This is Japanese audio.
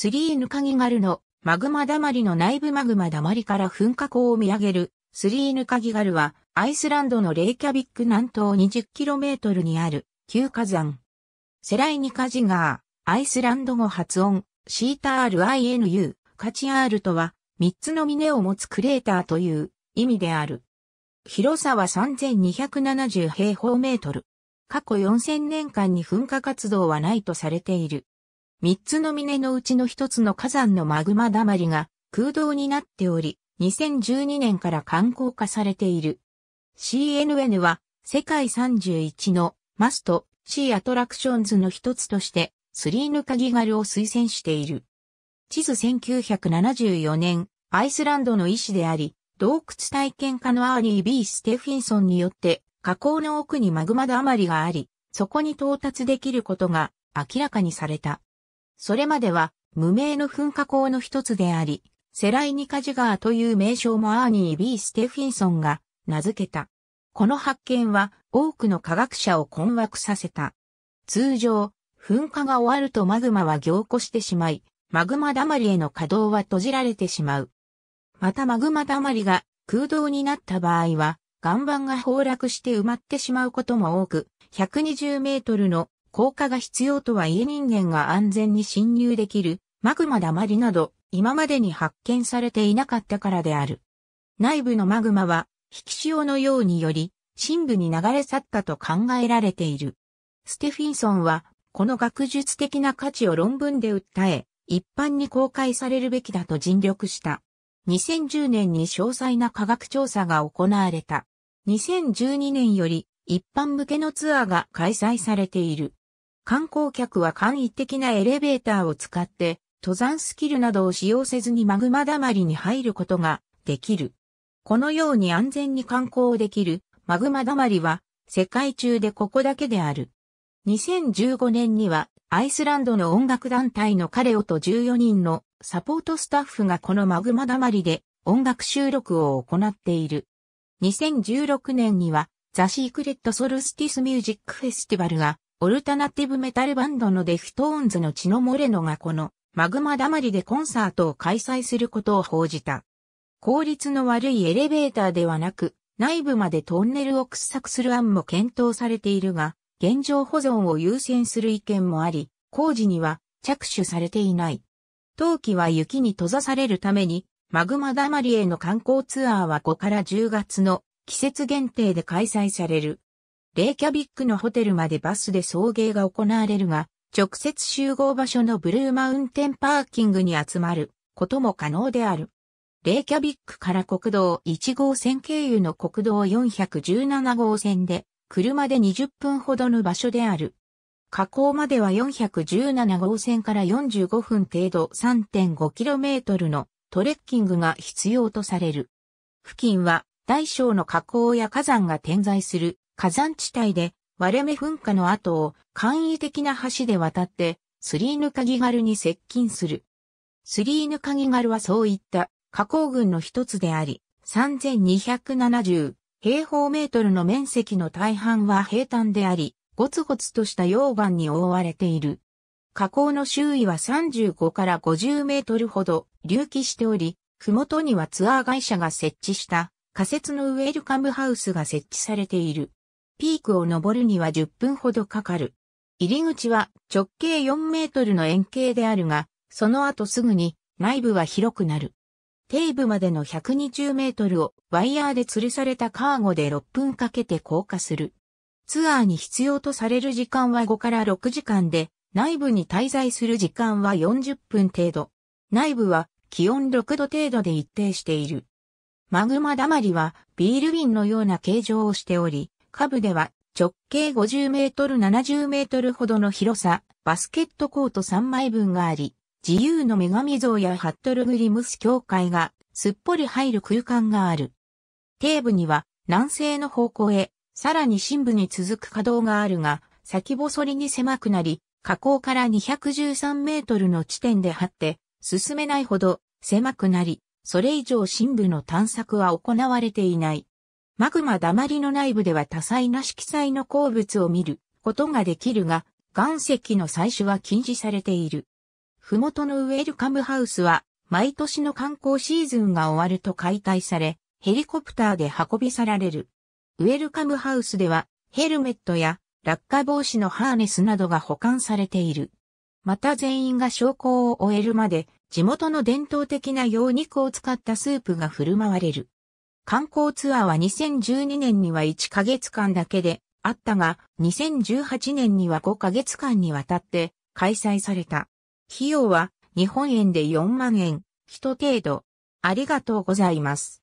スリーヌカギガルのマグマだまりの内部マグマだまりから噴火口を見上げるスリーヌカギガルはアイスランドのレイキャビック南東 20km にある旧火山。セライニカジガー、アイスランド語発音、シーター r INU、カチアールとは3つの峰を持つクレーターという意味である。広さは3270平方メートル。過去4000年間に噴火活動はないとされている。三つの峰のうちの一つの火山のマグマだまりが空洞になっており、2012年から観光化されている。CNN は世界31のマストシーアトラクションズの一つとしてスリーヌカギガルを推薦している。地図1974年、アイスランドの医師であり、洞窟体験家のアーリー・ B・ ステフィンソンによって火口の奥にマグマだまりがあり、そこに到達できることが明らかにされた。それまでは無名の噴火口の一つであり、セライニカジガーという名称もアーニー・ B・ ステフィンソンが名付けた。この発見は多くの科学者を困惑させた。通常、噴火が終わるとマグマは凝固してしまい、マグマだまりへの稼働は閉じられてしまう。またマグマだまりが空洞になった場合は、岩盤が崩落して埋まってしまうことも多く、120メートルの効果が必要とはいえ人間が安全に侵入できるマグマだまりなど今までに発見されていなかったからである。内部のマグマは引き潮のようにより深部に流れ去ったと考えられている。ステフィンソンはこの学術的な価値を論文で訴え、一般に公開されるべきだと尽力した。2010年に詳細な科学調査が行われた。2012年より一般向けのツアーが開催されている。観光客は簡易的なエレベーターを使って、登山スキルなどを使用せずにマグマだまりに入ることができる。このように安全に観光できるマグマだまりは世界中でここだけである。2015年にはアイスランドの音楽団体のカレオと14人のサポートスタッフがこのマグマだまりで音楽収録を行っている。2016年にはザ・シークレット・ソルスティス・ミュージック・フェスティバルがオルタナティブメタルバンドのデフトーンズの血のモレノがこのマグマだまりでコンサートを開催することを報じた。効率の悪いエレベーターではなく、内部までトンネルを掘削する案も検討されているが、現状保存を優先する意見もあり、工事には着手されていない。冬季は雪に閉ざされるために、マグマだまりへの観光ツアーは5から10月の季節限定で開催される。レイキャビックのホテルまでバスで送迎が行われるが、直接集合場所のブルーマウンテンパーキングに集まることも可能である。レイキャビックから国道1号線経由の国道417号線で、車で20分ほどの場所である。河口までは417号線から45分程度 3.5km のトレッキングが必要とされる。付近は大小の河口や火山が点在する火山地帯で割れ目噴火の後を簡易的な橋で渡って、スリーヌカギガルに接近する。スリーヌカギガルはそういった加工群の一つであり、3270平方メートルの面積の大半は平坦であり、ゴツゴツとした溶岩に覆われている。河口の周囲は35から50メートルほど隆起しており、麓にはツアー会社が設置した仮設のウェルカムハウスが設置されている。ピークを登るには10分ほどかかる。入り口は直径4メートルの円形であるが、その後すぐに内部は広くなる。底部までの120メートルをワイヤーで吊るされたカーゴで6分かけて降下する。ツアーに必要とされる時間は5から6時間で、内部に滞在する時間は40分程度。内部は気温6度程度で一定している。マグマだまりはビール瓶のような形状をしており、下部では直径50メートル70メートルほどの広さ、バスケットコート3枚分があり、自由の女神像やハットルグリムス教会がすっぽり入る空間がある。底部には南西の方向へ、さらに深部に続く稼働があるが、先細りに狭くなり、河口から213メートルの地点で張って、進めないほど狭くなり、それ以上深部の探索は行われていない。マグマりの内部では多彩な色彩の鉱物を見ることができるが、岩石の採取は禁止されている。ふもとのウェルカムハウスは、毎年の観光シーズンが終わると解体され、ヘリコプターで運び去られる。ウェルカムハウスでは、ヘルメットや落下防止のハーネスなどが保管されている。また全員が昇降を終えるまで、地元の伝統的な羊肉を使ったスープが振る舞われる。観光ツアーは2012年には1ヶ月間だけであったが、2018年には5ヶ月間にわたって開催された。費用は日本円で4万円、人程度。ありがとうございます。